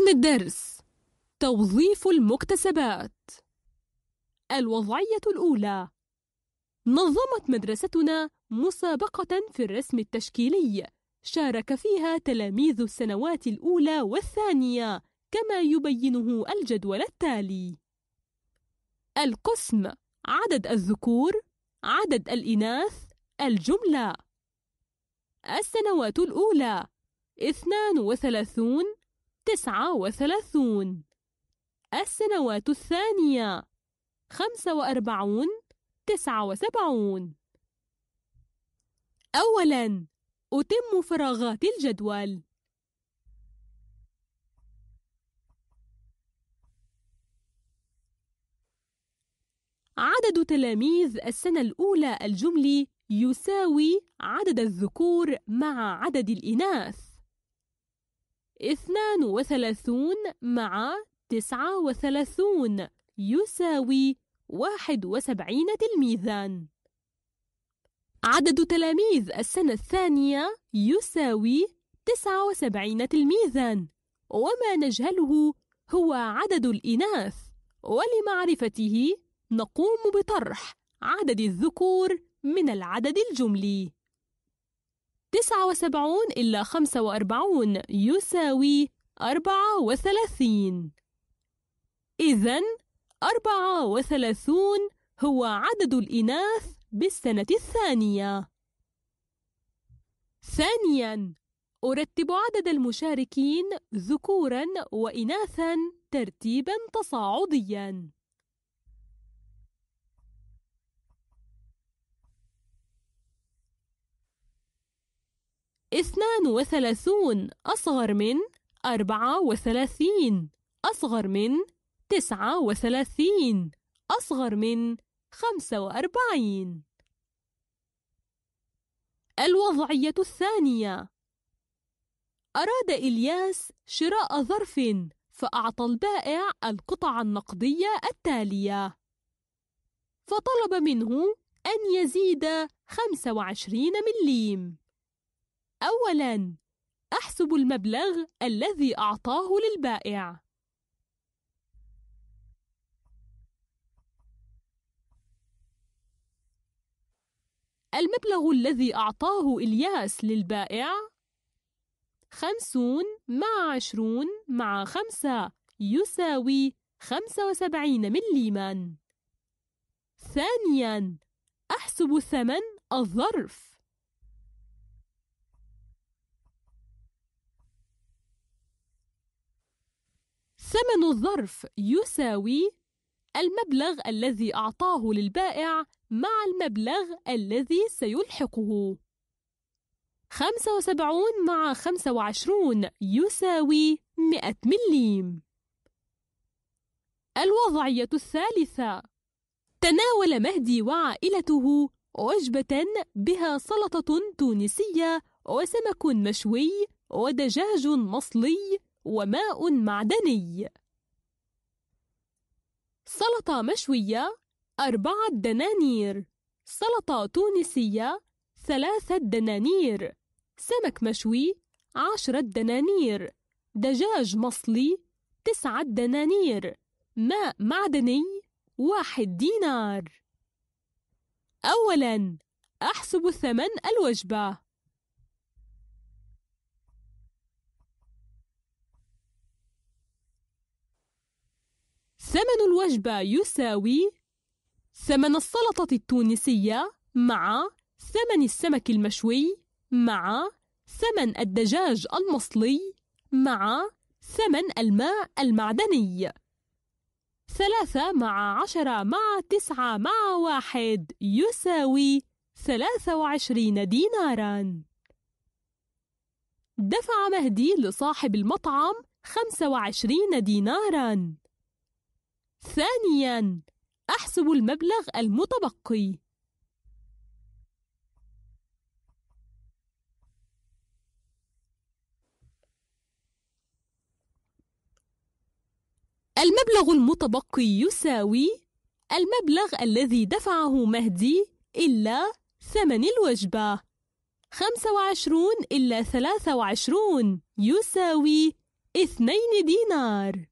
اسم الدرس توظيف المكتسبات الوضعية الأولى نظمت مدرستنا مسابقة في الرسم التشكيلي شارك فيها تلاميذ السنوات الأولى والثانية كما يبينه الجدول التالي القسم عدد الذكور عدد الإناث الجملة السنوات الأولى 32 تسعة وثلاثون السنوات الثانية خمسة وأربعون تسعة وسبعون أولاً أتم فراغات الجدول عدد تلاميذ السنة الأولى الجملي يساوي عدد الذكور مع عدد الإناث اثنان وثلاثون مع تسعة وثلاثون يساوي واحد وسبعين تلميذا عدد تلاميذ السنة الثانية يساوي تسعة وسبعين تلميذا وما نجهله هو عدد الإناث ولمعرفته نقوم بطرح عدد الذكور من العدد الجملي 79 إلى 45 يساوي 34 إذا 34 هو عدد الإناث بالسنة الثانية ثانياً أرتب عدد المشاركين ذكورا وإناثا ترتيبا تصاعديا اثنان وثلاثون أصغر من أربعة وثلاثين أصغر من تسعة وثلاثين أصغر من خمسة وأربعين الوضعية الثانية أراد إلياس شراء ظرف فأعطى البائع القطع النقدية التالية فطلب منه أن يزيد خمسة وعشرين مليم أولاً أحسب المبلغ الذي أعطاه للبائع المبلغ الذي أعطاه إلياس للبائع خمسون مع عشرون مع خمسة يساوي خمسة وسبعين مليما ثانيا أحسب ثمن الظرف ثمن الظرف يساوي المبلغ الذي أعطاه للبائع مع المبلغ الذي سيلحقه 75 مع 25 يساوي 100 مليم الوضعية الثالثة تناول مهدي وعائلته وجبة بها سلطة تونسية وسمك مشوي ودجاج مصلي وماء معدني سلطة مشوية أربعة دنانير سلطة تونسية ثلاثة دنانير سمك مشوي عشرة دنانير دجاج مصلي تسعة دنانير ماء معدني واحد دينار أولاً أحسب ثمن الوجبة ثمن الوجبة يساوي ثمن السلطة التونسية مع ثمن السمك المشوي مع ثمن الدجاج المصلي مع ثمن الماء المعدني ثلاثة مع عشرة مع تسعة مع واحد يساوي ثلاثة وعشرين ديناراً دفع مهدي لصاحب المطعم خمسة وعشرين ديناراً ثانياً أحسب المبلغ المتبقي المبلغ المتبقي يساوي المبلغ الذي دفعه مهدي إلا ثمن الوجبة 25 إلا 23 يساوي 2 دينار